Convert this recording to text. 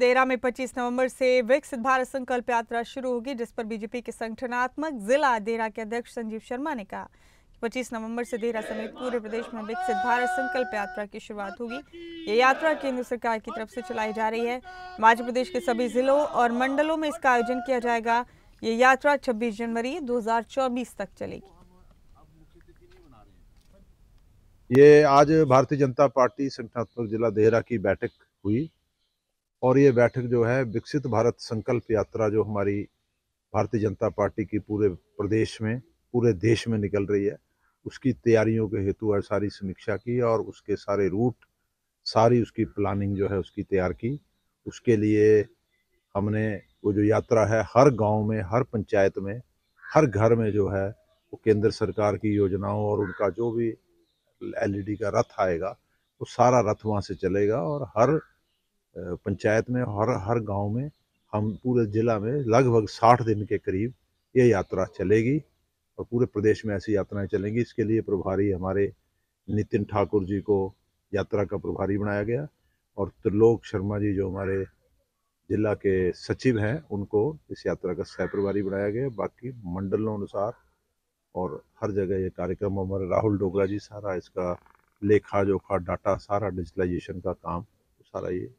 देरा में 25 नवंबर से विकसित भारत संकल्प यात्रा शुरू होगी जिस पर बीजेपी के संगठनात्मक जिला देरा के अध्यक्ष संजीव शर्मा ने कहा कि 25 नवंबर से देरा समेत पूरे प्रदेश में विकसित भारत संकल्प यात्रा की शुरुआत होगी ये यात्रा केंद्र सरकार की तरफ से चलाई जा रही है मध्य प्रदेश के सभी जिलों और मंडलों में इसका आयोजन किया जाएगा ये यात्रा छब्बीस जनवरी दो तक चलेगी ये आज भारतीय जनता पार्टी संगठनात्मक जिला देहरा की बैठक हुई और ये बैठक जो है विकसित भारत संकल्प यात्रा जो हमारी भारतीय जनता पार्टी की पूरे प्रदेश में पूरे देश में निकल रही है उसकी तैयारियों के हेतु है सारी समीक्षा की और उसके सारे रूट सारी उसकी प्लानिंग जो है उसकी तैयार की उसके लिए हमने वो जो यात्रा है हर गांव में हर पंचायत में हर घर में जो है वो केंद्र सरकार की योजनाओं और उनका जो भी एलईडी का रथ आएगा वो सारा रथ वहाँ से चलेगा और हर पंचायत में हर हर गांव में हम पूरे ज़िला में लगभग साठ दिन के करीब ये यात्रा चलेगी और पूरे प्रदेश में ऐसी यात्राएं चलेंगी इसके लिए प्रभारी हमारे नितिन ठाकुर जी को यात्रा का प्रभारी बनाया गया और त्रिलोक शर्मा जी जो हमारे जिला के सचिव हैं उनको इस यात्रा का सह प्रभारी बनाया गया बाकी मंडलों अनुसार और हर जगह ये कार्यक्रम हमारे राहुल डोगरा जी सारा इसका लेखा जोखा डाटा सारा डिजिटलाइजेशन का काम सारा ये